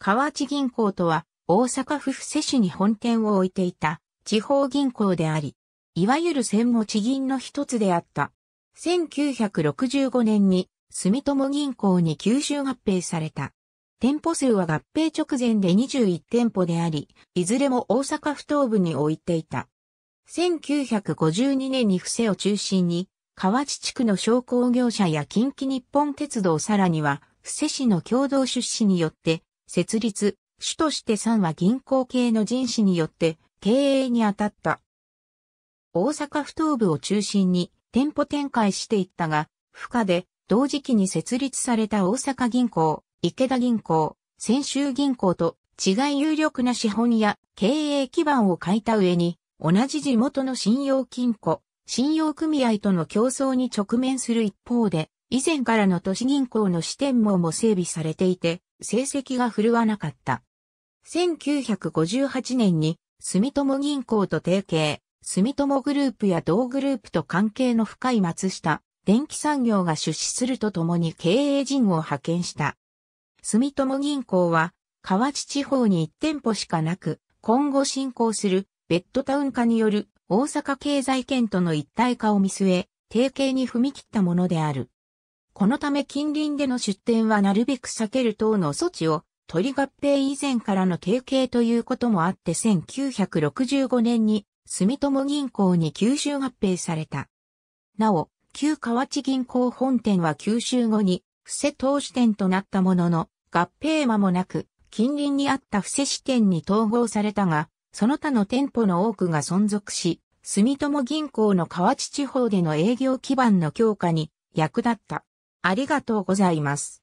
河内銀行とは、大阪府布施市に本店を置いていた地方銀行であり、いわゆる戦後地銀の一つであった。1965年に住友銀行に吸収合併された。店舗数は合併直前で21店舗であり、いずれも大阪府東部に置いていた。1952年に布施を中心に、河内地区の商工業者や近畿日本鉄道さらには、布施市の共同出資によって、設立、主として3は銀行系の人士によって経営に当たった。大阪府東部を中心に店舗展開していったが、不可で同時期に設立された大阪銀行、池田銀行、泉州銀行と違い有力な資本や経営基盤を書いた上に、同じ地元の信用金庫、信用組合との競争に直面する一方で、以前からの都市銀行の支店網も整備されていて、成績が振るわなかった。1958年に住友銀行と提携、住友グループや同グループと関係の深い松下、電気産業が出資するとともに経営陣を派遣した。住友銀行は、河内地方に1店舗しかなく、今後進行するベッドタウン化による大阪経済圏との一体化を見据え、提携に踏み切ったものである。このため近隣での出店はなるべく避ける等の措置を取り合併以前からの提携ということもあって1965年に住友銀行に吸収合併された。なお、旧河内銀行本店は吸収後に伏せ投資店となったものの、合併間もなく、近隣にあった伏せ支店に統合されたが、その他の店舗の多くが存続し、住友銀行の河内地方での営業基盤の強化に役立った。ありがとうございます。